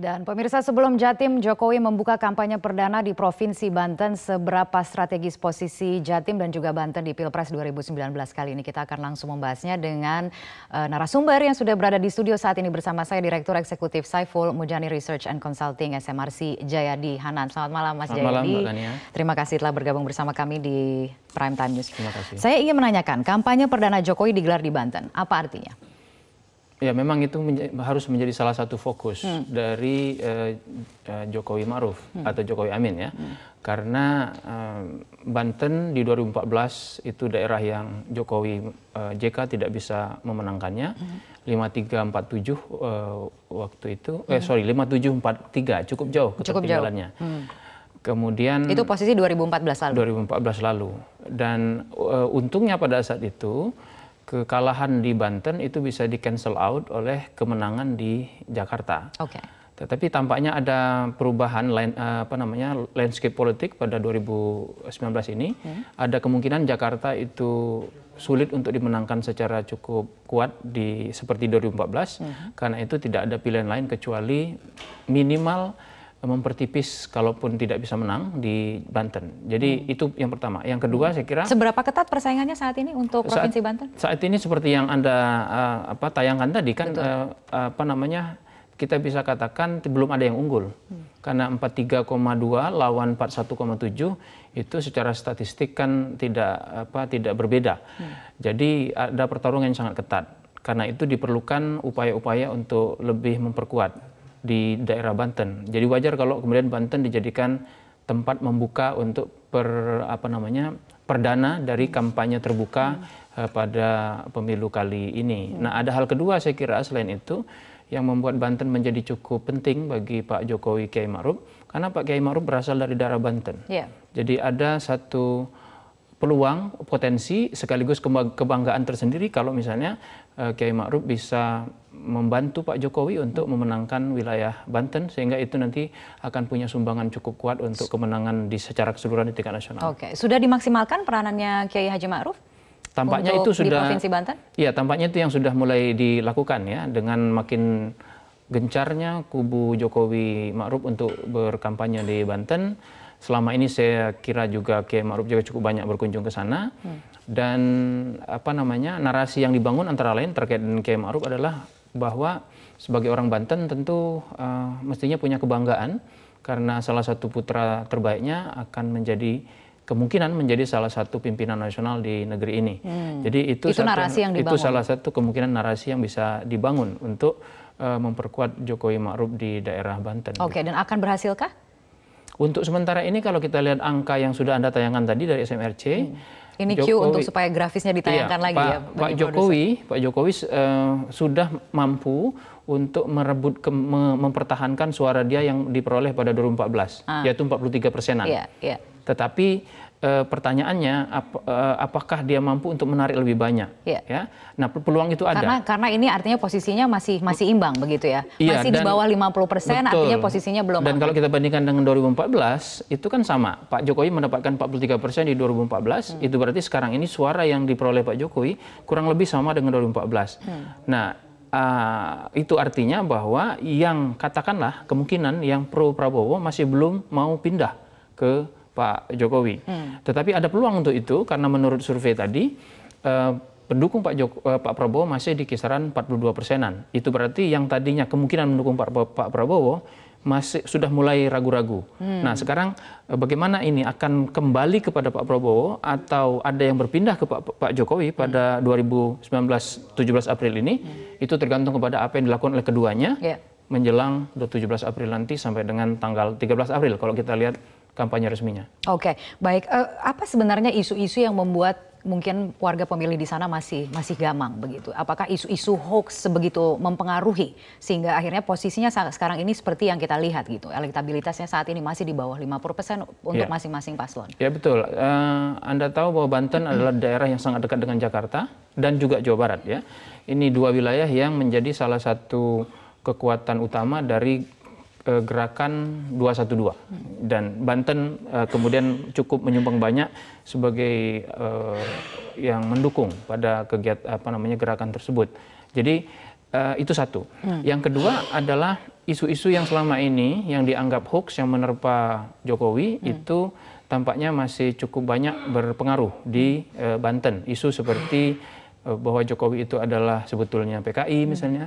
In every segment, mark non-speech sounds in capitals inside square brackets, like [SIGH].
Dan pemirsa sebelum Jatim, Jokowi membuka kampanye perdana di Provinsi Banten. Seberapa strategis posisi Jatim dan juga Banten di Pilpres 2019 kali ini? Kita akan langsung membahasnya dengan uh, narasumber yang sudah berada di studio saat ini bersama saya, Direktur Eksekutif Saiful Mujani Research and Consulting SMRC Jayadi Hanan. Selamat malam Mas Selamat Jayadi. Malam, Mbak Terima kasih telah bergabung bersama kami di Prime Time News. Terima kasih. Saya ingin menanyakan, kampanye perdana Jokowi digelar di Banten, apa artinya? Ya memang itu menja harus menjadi salah satu fokus hmm. dari uh, Jokowi Maruf hmm. atau Jokowi Amin ya. Hmm. Karena uh, Banten di 2014 itu daerah yang Jokowi uh, JK tidak bisa memenangkannya. Hmm. 5347 uh, waktu itu hmm. eh sorry 5743 cukup jauh ketertinggalannya. Hmm. Kemudian itu posisi 2014 lalu. 2014 lalu dan uh, untungnya pada saat itu kekalahan di Banten itu bisa di cancel out oleh kemenangan di Jakarta. Oke. Okay. Tetapi tampaknya ada perubahan line, eh, apa namanya landscape politik pada 2019 ini. Hmm. Ada kemungkinan Jakarta itu sulit untuk dimenangkan secara cukup kuat di seperti 2014 hmm. karena itu tidak ada pilihan lain kecuali minimal mempertipis kalaupun tidak bisa menang di Banten. Jadi hmm. itu yang pertama. Yang kedua hmm. saya kira Seberapa ketat persaingannya saat ini untuk Provinsi Banten? Saat ini seperti yang Anda uh, apa tayangkan tadi kan uh, apa namanya kita bisa katakan belum ada yang unggul. Hmm. Karena 43,2 lawan 41,7 itu secara statistik kan tidak apa tidak berbeda. Hmm. Jadi ada pertarungan yang sangat ketat. Karena itu diperlukan upaya-upaya untuk lebih memperkuat di daerah Banten. Jadi wajar kalau kemudian Banten dijadikan tempat membuka untuk per apa namanya perdana dari kampanye terbuka hmm. pada pemilu kali ini. Hmm. Nah, ada hal kedua saya kira selain itu yang membuat Banten menjadi cukup penting bagi Pak Jokowi Kiai Ma'ruf karena Pak Kiai Ma'ruf berasal dari daerah Banten. Yeah. Jadi ada satu peluang, potensi sekaligus kebanggaan tersendiri kalau misalnya uh, Kiai Ma'ruf bisa membantu Pak Jokowi untuk memenangkan wilayah Banten sehingga itu nanti akan punya sumbangan cukup kuat untuk kemenangan di secara keseluruhan di tingkat nasional. Oke, sudah dimaksimalkan peranannya Kiai Haji Ma'ruf? Tampaknya untuk itu sudah di Provinsi Banten? Iya, tampaknya itu yang sudah mulai dilakukan ya dengan makin gencarnya kubu Jokowi Ma'ruf untuk berkampanye di Banten selama ini saya kira juga Kiai Ma'ruf juga cukup banyak berkunjung ke sana hmm. dan apa namanya narasi yang dibangun antara lain terkait dengan Kiai Ma'ruf adalah bahwa sebagai orang Banten tentu uh, mestinya punya kebanggaan karena salah satu putra terbaiknya akan menjadi kemungkinan menjadi salah satu pimpinan nasional di negeri ini. Hmm. Jadi itu, itu satu, yang itu salah satu kemungkinan narasi yang bisa dibangun untuk uh, memperkuat Jokowi Ma'ruf di daerah Banten. Oke, okay, dan akan berhasilkah? Untuk sementara ini kalau kita lihat angka yang sudah Anda tayangkan tadi dari SMRC, hmm. Ini Jokowi, cue untuk supaya grafisnya ditayangkan iya, lagi Pak, ya. Pak Jokowi, Pak Jokowi uh, sudah mampu untuk merebut ke, me, mempertahankan suara dia yang diperoleh pada 2014, ah. yaitu 43 persenan. Iya, iya. Tetapi uh, pertanyaannya ap, uh, apakah dia mampu untuk menarik lebih banyak yeah. ya nah peluang itu ada karena ini artinya posisinya masih masih imbang begitu ya yeah, masih dan, di bawah 50 persen artinya posisinya belum dan kalau kita bandingkan dengan 2014 itu kan sama Pak Jokowi mendapatkan 43 persen di 2014 hmm. itu berarti sekarang ini suara yang diperoleh Pak Jokowi kurang lebih sama dengan 2014 hmm. nah uh, itu artinya bahwa yang katakanlah kemungkinan yang pro Prabowo masih belum mau pindah ke Pak Jokowi. Hmm. Tetapi ada peluang untuk itu karena menurut survei tadi eh, pendukung Pak Jok eh, Pak Prabowo masih di kisaran 42 persenan. Itu berarti yang tadinya kemungkinan mendukung Pak, Pak Prabowo masih sudah mulai ragu-ragu. Hmm. Nah, sekarang eh, bagaimana ini akan kembali kepada Pak Prabowo atau ada yang berpindah ke Pak, Pak Jokowi pada hmm. 2019 17 April ini? Hmm. Itu tergantung kepada apa yang dilakukan oleh keduanya. Yeah menjelang 17 April nanti sampai dengan tanggal 13 April kalau kita lihat kampanye resminya. Oke, okay. baik. Uh, apa sebenarnya isu-isu yang membuat mungkin warga pemilih di sana masih masih gamang begitu? Apakah isu-isu hoax sebegitu mempengaruhi sehingga akhirnya posisinya sekarang ini seperti yang kita lihat gitu, elektabilitasnya saat ini masih di bawah 50% untuk masing iya. masing-masing paslon. Ya betul. Uh, Anda tahu bahwa Banten adalah daerah yang sangat dekat dengan Jakarta dan juga Jawa Barat ya. Ini dua wilayah yang menjadi salah satu kekuatan utama dari uh, gerakan 212 dan Banten uh, kemudian cukup menyumbang banyak sebagai uh, yang mendukung pada kegiatan apa namanya gerakan tersebut. Jadi uh, itu satu. Hmm. Yang kedua adalah isu-isu yang selama ini yang dianggap hoax yang menerpa Jokowi hmm. itu tampaknya masih cukup banyak berpengaruh di uh, Banten. Isu seperti Eh, bahwa Jokowi itu adalah sebetulnya PKI hmm. misalnya,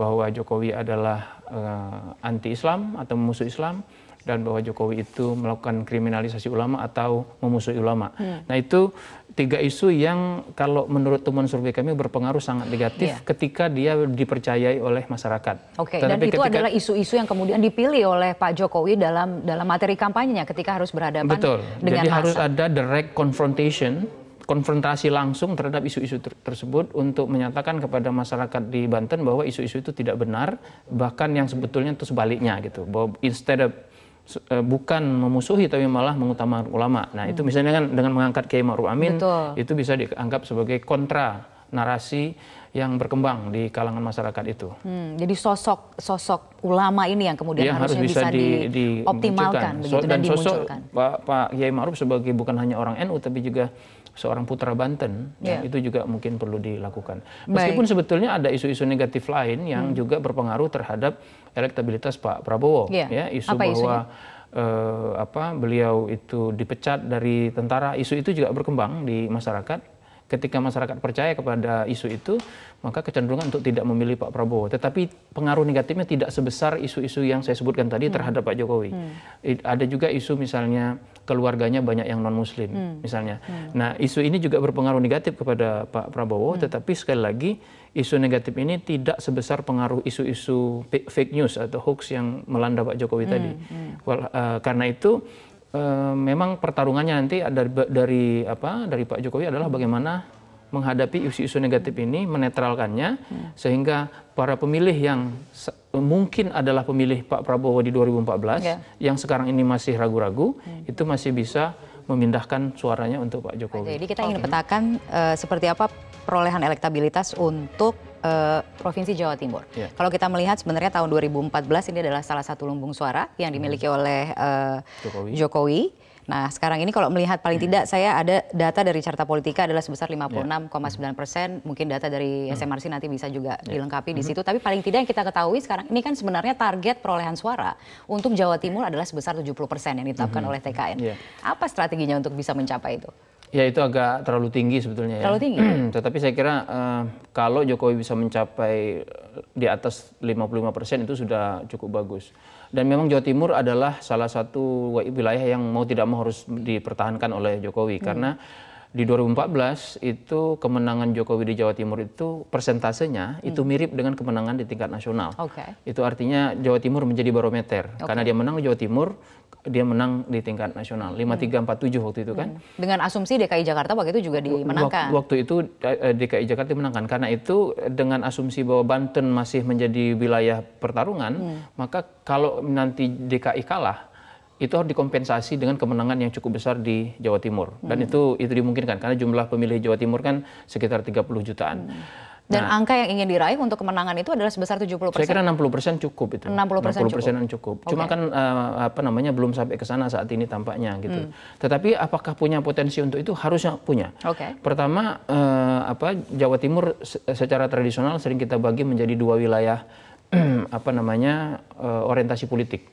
bahwa Jokowi adalah uh, anti-Islam atau musuh Islam, dan bahwa Jokowi itu melakukan kriminalisasi ulama atau memusuhi ulama. Hmm. Nah itu tiga isu yang kalau menurut teman survei kami berpengaruh sangat negatif yeah. ketika dia dipercayai oleh masyarakat. Oke, okay. dan itu ketika, adalah isu-isu yang kemudian dipilih oleh Pak Jokowi dalam dalam materi kampanyenya ketika harus berhadapan betul. dengan Jadi masa. harus ada direct confrontation konfrontasi langsung terhadap isu-isu ter tersebut untuk menyatakan kepada masyarakat di Banten bahwa isu-isu itu tidak benar bahkan yang sebetulnya itu sebaliknya gitu bahwa instead of eh, bukan memusuhi tapi malah mengutamakan ulama. Nah, hmm. itu misalnya kan dengan mengangkat Kiai Ma'ruf Amin Betul. itu bisa dianggap sebagai kontra narasi yang berkembang di kalangan masyarakat itu. Hmm, jadi sosok sosok ulama ini yang kemudian yang harusnya harus bisa, bisa di, dioptimalkan so, dan, dan sosok Pak, Pak Kiai Ma'ruf sebagai bukan hanya orang NU tapi juga seorang putra Banten yeah. yang itu juga mungkin perlu dilakukan. Meskipun Baik. sebetulnya ada isu-isu negatif lain yang hmm. juga berpengaruh terhadap elektabilitas Pak Prabowo yeah. ya isu Apa bahwa isunya? Eh, apa beliau itu dipecat dari tentara isu itu juga berkembang di masyarakat Ketika masyarakat percaya kepada isu itu, maka kecenderungan untuk tidak memilih Pak Prabowo. Tetapi pengaruh negatifnya tidak sebesar isu-isu yang saya sebutkan tadi hmm. terhadap Pak Jokowi. Hmm. Ada juga isu misalnya keluarganya banyak yang non-muslim hmm. misalnya. Hmm. Nah, isu ini juga berpengaruh negatif kepada Pak Prabowo, hmm. tetapi sekali lagi isu negatif ini tidak sebesar pengaruh isu-isu fake news atau hoax yang melanda Pak Jokowi hmm. tadi. Hmm. Well, uh, eh, karena itu Eh, memang pertarungannya nanti dari, dari apa dari Pak Jokowi adalah bagaimana menghadapi isu-isu negatif ini menetralkannya ya. sehingga para pemilih yang mungkin adalah pemilih Pak Prabowo di 2014 ya. yang sekarang ini masih ragu-ragu ya. itu masih bisa memindahkan suaranya untuk Pak Jokowi. Jadi kita ingin okay. petakan uh, seperti apa perolehan elektabilitas untuk uh, Provinsi Jawa Timur. Yeah. Kalau kita melihat sebenarnya tahun 2014 ini adalah salah satu lumbung suara yang hmm. dimiliki hmm. oleh uh, Jokowi. Jokowi. Nah, sekarang ini kalau melihat paling hmm. tidak saya ada data dari Carta Politika adalah sebesar 56,9 iya. persen. Mungkin data dari hmm. SMRC nanti bisa juga iya. dilengkapi di situ. Tapi paling tidak yang kita ketahui sekarang ini kan sebenarnya target perolehan suara untuk Jawa Timur adalah sebesar 70 persen yang ditetapkan oleh TKN. Iya. Apa strateginya untuk bisa mencapai itu? Ya itu agak terlalu tinggi sebetulnya ya. Terlalu tinggi. [CLEARS THROAT] Tetapi saya kira uh, kalau Jokowi bisa mencapai eh, di atas 55% itu sudah cukup bagus. Dan memang Jawa Timur adalah salah satu wilayah yang mau tidak mau harus dipertahankan oleh Jokowi hmm. karena di 2014 itu kemenangan Jokowi di Jawa Timur itu persentasenya hmm. itu mirip dengan kemenangan di tingkat nasional. Okay. Itu artinya Jawa Timur menjadi barometer okay. karena dia menang di Jawa Timur, dia menang di tingkat nasional 5347 hmm. waktu itu kan. Hmm. Dengan asumsi DKI Jakarta waktu itu juga dimenangkan. Waktu, itu eh, eh, DKI Jakarta dimenangkan karena itu dengan asumsi bahwa Banten masih menjadi wilayah pertarungan, hmm. maka kalau nanti DKI kalah itu harus dikompensasi dengan kemenangan yang cukup besar di Jawa Timur dan hmm. itu itu dimungkinkan karena jumlah pemilih Jawa Timur kan sekitar 30 jutaan. Hmm. Nah, dan nah, angka yang ingin diraih untuk kemenangan itu adalah sebesar 70%. Saya kira 60% cukup itu. 60%, puluh cukup. cukup. Okay. Cuma kan uh, apa namanya belum sampai ke sana saat ini tampaknya gitu. Hmm. Tetapi apakah punya potensi untuk itu? Harusnya punya. Okay. Pertama uh, apa Jawa Timur secara tradisional sering kita bagi menjadi dua wilayah [CLEARS THROAT] apa namanya uh, orientasi politik.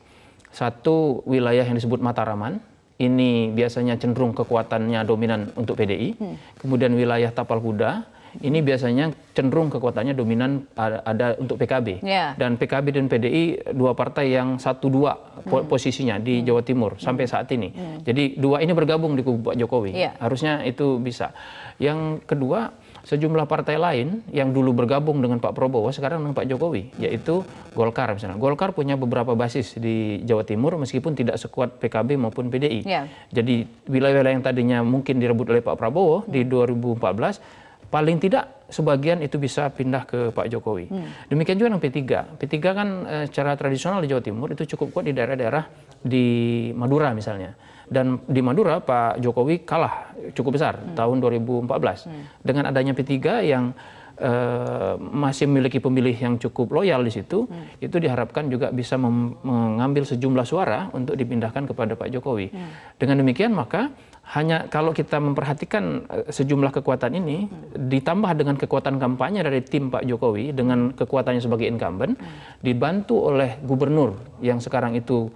Satu wilayah yang disebut Mataraman, ini biasanya cenderung kekuatannya dominan untuk PDI. Hmm. Kemudian wilayah Tapal Kuda, ini biasanya cenderung kekuatannya dominan ada, ada untuk PKB. Yeah. Dan PKB dan PDI dua partai yang satu dua hmm. posisinya di hmm. Jawa Timur hmm. sampai saat ini. Hmm. Jadi dua ini bergabung di kubu Pak Jokowi. Yeah. Harusnya itu bisa. Yang kedua sejumlah partai lain yang dulu bergabung dengan Pak Prabowo sekarang dengan Pak Jokowi, yaitu Golkar misalnya. Golkar punya beberapa basis di Jawa Timur meskipun tidak sekuat PKB maupun PDI. Yeah. Jadi wilayah-wilayah yang tadinya mungkin direbut oleh Pak Prabowo di 2014 paling tidak sebagian itu bisa pindah ke Pak Jokowi. Hmm. Demikian juga dengan P3. P3 kan e, secara tradisional di Jawa Timur itu cukup kuat di daerah-daerah di Madura misalnya dan di Madura Pak Jokowi kalah cukup besar hmm. tahun 2014 hmm. dengan adanya P3 yang uh, masih memiliki pemilih yang cukup loyal di situ hmm. itu diharapkan juga bisa mengambil sejumlah suara untuk dipindahkan kepada Pak Jokowi hmm. dengan demikian maka hanya kalau kita memperhatikan eh, sejumlah kekuatan ini hmm. ditambah dengan kekuatan kampanye dari tim Pak Jokowi dengan kekuatannya sebagai incumbent hmm. dibantu oleh gubernur yang sekarang itu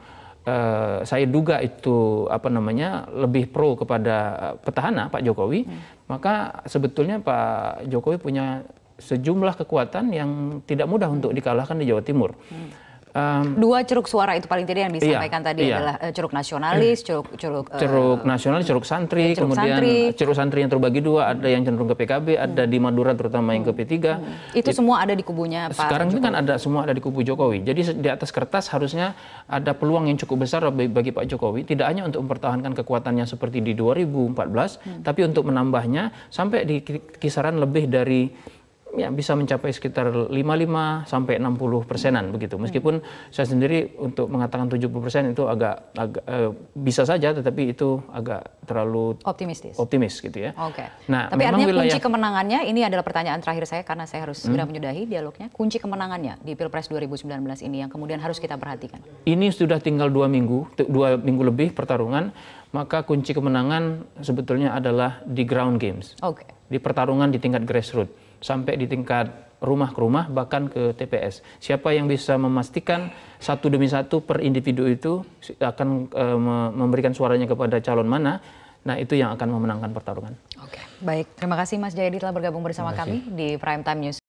eh, saya duga itu apa namanya lebih pro kepada eh, petahana Pak Jokowi, hmm. maka sebetulnya Pak Jokowi punya sejumlah kekuatan yang tidak mudah untuk dikalahkan di Jawa Timur. Hmm. Um, Dua ceruk suara itu paling tidak yang iya, disampaikan iya, tadi iya. adalah uh, ceruk nasionalis, hmm. ceruk ceruk uh, ceruk nasionalis, ceruk santri, iya, ceruk kemudian santri. ceruk santri yang terbagi dua, ada yang cenderung ke PKB, ada di Madura terutama yang ke P3. Hmm, hmm. Itu It, semua ada di kubunya Pak. Sekarang ini kan ada semua ada di kubu Jokowi. Jadi di atas kertas harusnya ada peluang yang cukup besar bagi, bagi Pak Jokowi tidak hanya untuk mempertahankan kekuatannya seperti di 2014, hmm. tapi untuk menambahnya sampai di kisaran lebih dari ya bisa mencapai sekitar 55 sampai 60 persenan begitu. Meskipun hmm. saya sendiri untuk mengatakan 70 persen itu agak, agak eh, bisa saja, tetapi itu agak terlalu optimistis. Optimis gitu ya. Oke. Okay. Nah, tapi artinya wilayah... kunci kemenangannya ini adalah pertanyaan terakhir saya karena saya harus hmm. segera menyudahi dialognya. Kunci kemenangannya di Pilpres 2019 ini yang kemudian harus kita perhatikan. Ini sudah tinggal dua minggu, dua minggu lebih pertarungan, maka kunci kemenangan sebetulnya adalah di ground games. Oke. Okay. Di pertarungan di tingkat grassroots sampai di tingkat rumah ke rumah bahkan ke TPS. Siapa yang bisa memastikan satu demi satu per individu itu akan e, memberikan suaranya kepada calon mana, nah itu yang akan memenangkan pertarungan. Oke, baik. Terima kasih Mas Jayadi telah bergabung bersama kami di Prime Time News.